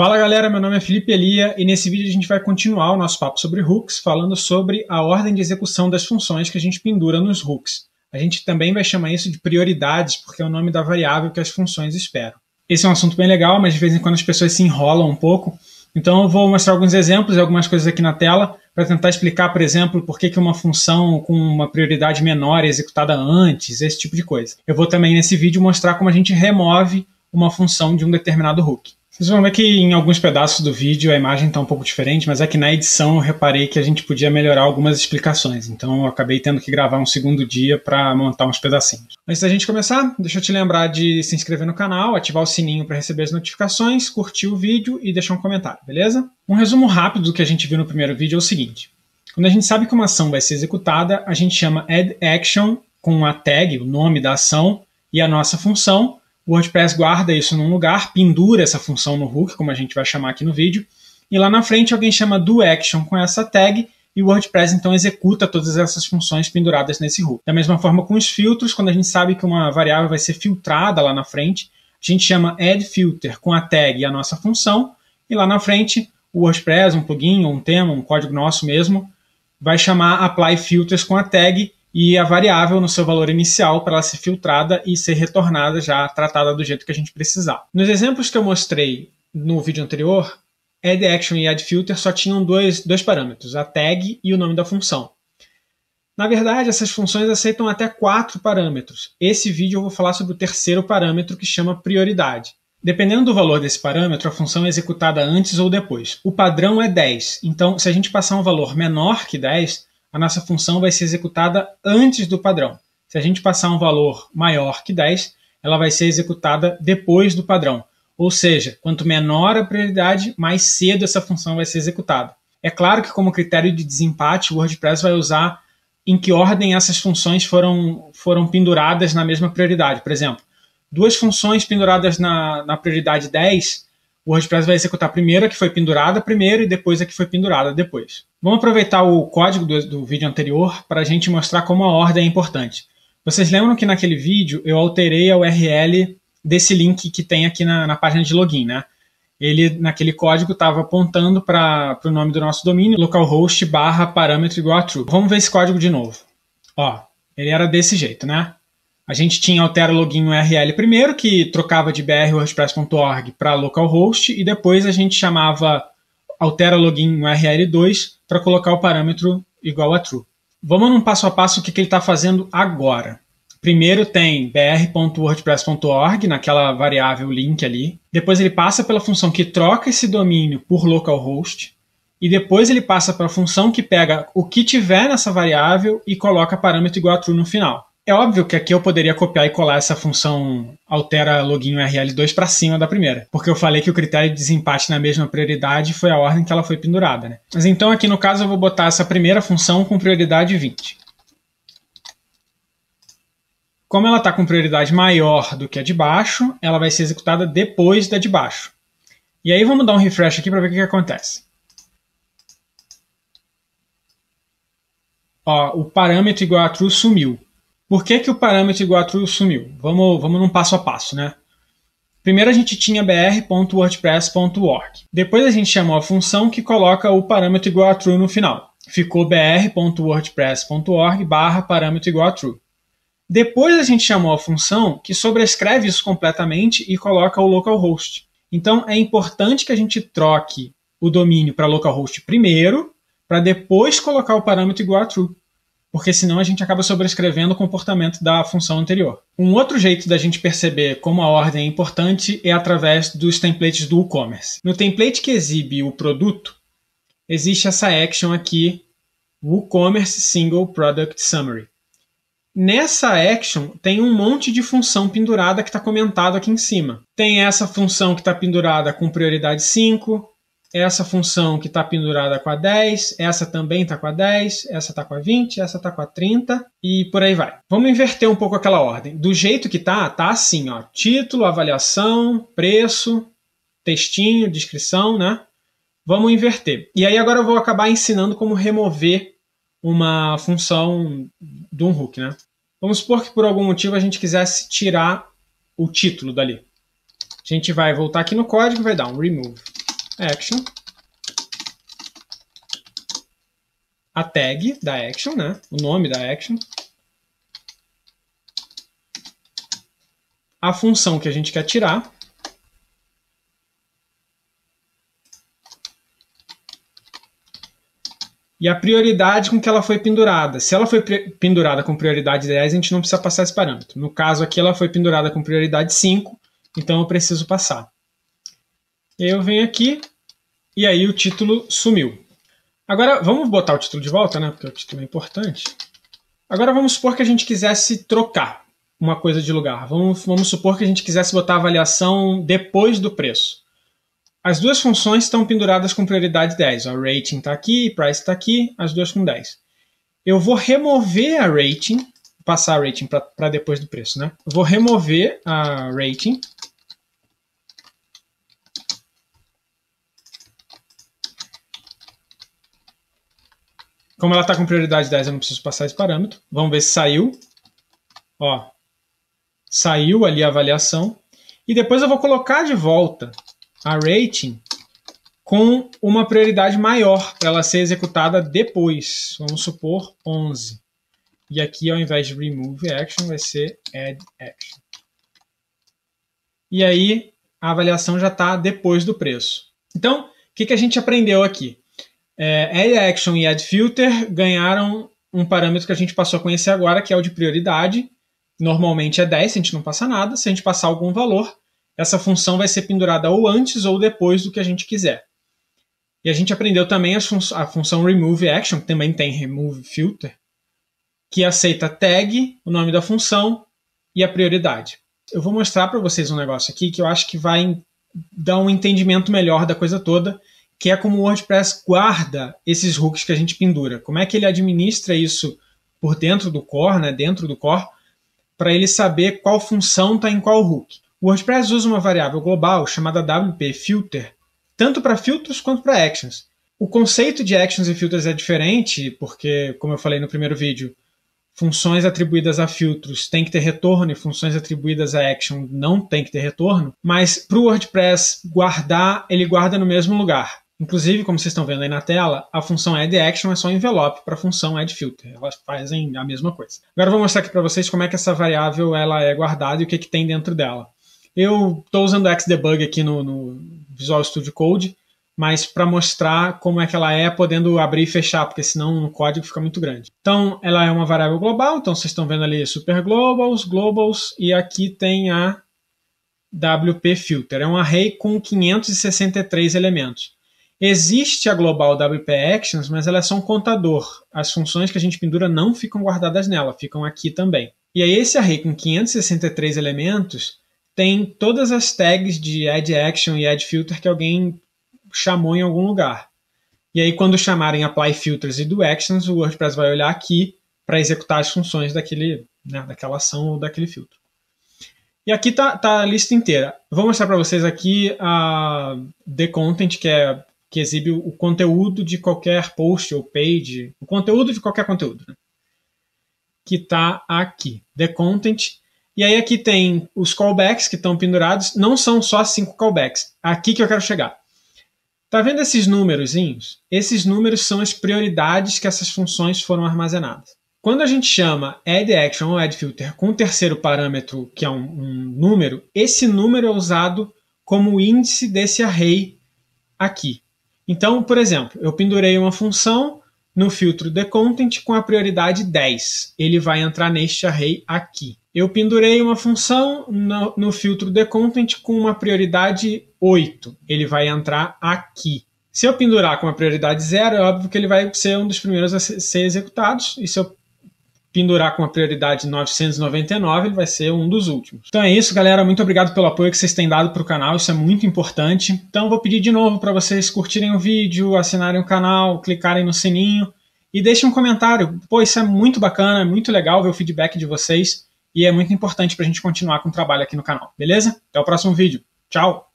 Fala galera, meu nome é Felipe Elia e nesse vídeo a gente vai continuar o nosso papo sobre hooks, falando sobre a ordem de execução das funções que a gente pendura nos hooks. A gente também vai chamar isso de prioridades, porque é o nome da variável que as funções esperam. Esse é um assunto bem legal, mas de vez em quando as pessoas se enrolam um pouco. Então eu vou mostrar alguns exemplos e algumas coisas aqui na tela para tentar explicar, por exemplo, por que, que uma função com uma prioridade menor é executada antes, esse tipo de coisa. Eu vou também nesse vídeo mostrar como a gente remove uma função de um determinado hook. Vocês vão ver que em alguns pedaços do vídeo a imagem está um pouco diferente, mas é que na edição eu reparei que a gente podia melhorar algumas explicações, então eu acabei tendo que gravar um segundo dia para montar uns pedacinhos. Antes da gente começar, deixa eu te lembrar de se inscrever no canal, ativar o sininho para receber as notificações, curtir o vídeo e deixar um comentário, beleza? Um resumo rápido do que a gente viu no primeiro vídeo é o seguinte: quando a gente sabe que uma ação vai ser executada, a gente chama add action com a tag, o nome da ação e a nossa função o WordPress guarda isso num lugar, pendura essa função no hook, como a gente vai chamar aqui no vídeo, e lá na frente alguém chama do action com essa tag e o WordPress então executa todas essas funções penduradas nesse hook. Da mesma forma com os filtros, quando a gente sabe que uma variável vai ser filtrada lá na frente, a gente chama addFilter com a tag e a nossa função, e lá na frente o WordPress, um plugin, um tema, um código nosso mesmo, vai chamar applyFilters com a tag e a variável no seu valor inicial para ela ser filtrada e ser retornada já tratada do jeito que a gente precisar. Nos exemplos que eu mostrei no vídeo anterior, add action e add filter só tinham dois, dois parâmetros, a tag e o nome da função. Na verdade, essas funções aceitam até quatro parâmetros. Esse vídeo eu vou falar sobre o terceiro parâmetro que chama prioridade. Dependendo do valor desse parâmetro, a função é executada antes ou depois. O padrão é 10, então se a gente passar um valor menor que 10, a nossa função vai ser executada antes do padrão. Se a gente passar um valor maior que 10, ela vai ser executada depois do padrão. Ou seja, quanto menor a prioridade, mais cedo essa função vai ser executada. É claro que, como critério de desempate, o WordPress vai usar em que ordem essas funções foram, foram penduradas na mesma prioridade. Por exemplo, duas funções penduradas na, na prioridade 10 o WordPress vai executar primeiro a que foi pendurada primeiro e depois a que foi pendurada depois. Vamos aproveitar o código do, do vídeo anterior para a gente mostrar como a ordem é importante. Vocês lembram que naquele vídeo eu alterei a URL desse link que tem aqui na, na página de login, né? Ele, naquele código, estava apontando para o nome do nosso domínio, localhost barra parâmetro igual a true. Vamos ver esse código de novo. Ó, ele era desse jeito, né? A gente tinha altera login URL primeiro, que trocava de br wordpress.org para localhost, e depois a gente chamava altera login URL2 para colocar o parâmetro igual a true. Vamos num passo a passo o que, que ele está fazendo agora. Primeiro tem br.wordpress.org naquela variável link ali. Depois ele passa pela função que troca esse domínio por localhost. E depois ele passa para a função que pega o que tiver nessa variável e coloca parâmetro igual a true no final. É óbvio que aqui eu poderia copiar e colar essa função altera login URL2 para cima da primeira, porque eu falei que o critério de desempate na mesma prioridade foi a ordem que ela foi pendurada. Né? Mas então aqui no caso eu vou botar essa primeira função com prioridade 20. Como ela está com prioridade maior do que a de baixo, ela vai ser executada depois da de baixo. E aí vamos dar um refresh aqui para ver o que, que acontece. Ó, o parâmetro igual a true sumiu. Por que, que o parâmetro igual a true sumiu? Vamos, vamos num passo a passo, né? Primeiro a gente tinha br.wordpress.org. Depois a gente chamou a função que coloca o parâmetro igual a true no final. Ficou br.wordpress.org barra parâmetro igual a true. Depois a gente chamou a função que sobrescreve isso completamente e coloca o localhost. Então é importante que a gente troque o domínio para localhost primeiro, para depois colocar o parâmetro igual a true porque senão a gente acaba sobrescrevendo o comportamento da função anterior. Um outro jeito da gente perceber como a ordem é importante é através dos templates do e-commerce. No template que exibe o produto, existe essa action aqui, WooCommerce Single Product Summary. Nessa action tem um monte de função pendurada que está comentado aqui em cima. Tem essa função que está pendurada com prioridade 5, essa função que está pendurada com a 10, essa também está com a 10, essa está com a 20, essa está com a 30 e por aí vai. Vamos inverter um pouco aquela ordem. Do jeito que está, está assim, ó, título, avaliação, preço, textinho, descrição, né? Vamos inverter. E aí agora eu vou acabar ensinando como remover uma função de um hook, né? Vamos supor que por algum motivo a gente quisesse tirar o título dali. A gente vai voltar aqui no código e vai dar um remove action, a tag da action, né? o nome da action, a função que a gente quer tirar, e a prioridade com que ela foi pendurada. Se ela foi pendurada com prioridade 10, a gente não precisa passar esse parâmetro. No caso aqui, ela foi pendurada com prioridade 5, então eu preciso passar. E aí eu venho aqui, e aí o título sumiu. Agora vamos botar o título de volta, né? Porque o título é importante. Agora vamos supor que a gente quisesse trocar uma coisa de lugar. Vamos, vamos supor que a gente quisesse botar a avaliação depois do preço. As duas funções estão penduradas com prioridade 10. A rating está aqui, price está aqui, as duas com 10. Eu vou remover a rating, passar a rating para depois do preço, né? Eu vou remover a rating Como ela está com prioridade 10, eu não preciso passar esse parâmetro. Vamos ver se saiu. Ó, saiu ali a avaliação. E depois eu vou colocar de volta a rating com uma prioridade maior para ela ser executada depois. Vamos supor 11. E aqui, ao invés de remove action, vai ser add action. E aí, a avaliação já está depois do preço. Então, o que, que a gente aprendeu aqui? É, Action e Add Filter ganharam um parâmetro que a gente passou a conhecer agora, que é o de prioridade. Normalmente é 10, se a gente não passa nada. Se a gente passar algum valor, essa função vai ser pendurada ou antes ou depois do que a gente quiser. E a gente aprendeu também a, fun a função remove action, que também tem remove filter, que aceita tag, o nome da função e a prioridade. Eu vou mostrar para vocês um negócio aqui que eu acho que vai dar um entendimento melhor da coisa toda que é como o WordPress guarda esses hooks que a gente pendura. Como é que ele administra isso por dentro do core, né, dentro do core, para ele saber qual função está em qual hook. O WordPress usa uma variável global chamada WP filter, tanto para filtros quanto para actions. O conceito de actions e filters é diferente, porque, como eu falei no primeiro vídeo, funções atribuídas a filtros têm que ter retorno e funções atribuídas a action não têm que ter retorno, mas para o WordPress guardar, ele guarda no mesmo lugar. Inclusive, como vocês estão vendo aí na tela, a função addAction é só envelope para a função addFilter. Elas fazem a mesma coisa. Agora eu vou mostrar aqui para vocês como é que essa variável ela é guardada e o que, que tem dentro dela. Eu estou usando o Xdebug aqui no, no Visual Studio Code, mas para mostrar como é que ela é, podendo abrir e fechar, porque senão o código fica muito grande. Então, ela é uma variável global, então vocês estão vendo ali superglobals, globals, e aqui tem a wp_filter. É um array com 563 elementos. Existe a Global WP Actions, mas ela é só um contador. As funções que a gente pendura não ficam guardadas nela, ficam aqui também. E aí esse array com 563 elementos tem todas as tags de add action e add filter que alguém chamou em algum lugar. E aí quando chamarem apply filters e do actions, o WordPress vai olhar aqui para executar as funções daquele, né, daquela ação ou daquele filtro. E aqui tá, tá a lista inteira. Vou mostrar para vocês aqui a the content, que é que exibe o conteúdo de qualquer post ou page, o conteúdo de qualquer conteúdo, né? que está aqui, the content. E aí aqui tem os callbacks que estão pendurados, não são só cinco callbacks. Aqui que eu quero chegar. Tá vendo esses númerozinhos? Esses números são as prioridades que essas funções foram armazenadas. Quando a gente chama addAction ou addFilter com o terceiro parâmetro, que é um, um número, esse número é usado como índice desse array aqui. Então, por exemplo, eu pendurei uma função no filtro the content com a prioridade 10. Ele vai entrar neste array aqui. Eu pendurei uma função no, no filtro the content com uma prioridade 8. Ele vai entrar aqui. Se eu pendurar com uma prioridade 0, é óbvio que ele vai ser um dos primeiros a ser executados. E se eu pendurar com a prioridade 999, ele vai ser um dos últimos. Então é isso, galera. Muito obrigado pelo apoio que vocês têm dado para o canal, isso é muito importante. Então vou pedir de novo para vocês curtirem o vídeo, assinarem o canal, clicarem no sininho e deixem um comentário. Pô, isso é muito bacana, é muito legal ver o feedback de vocês e é muito importante para a gente continuar com o trabalho aqui no canal, beleza? Até o próximo vídeo. Tchau!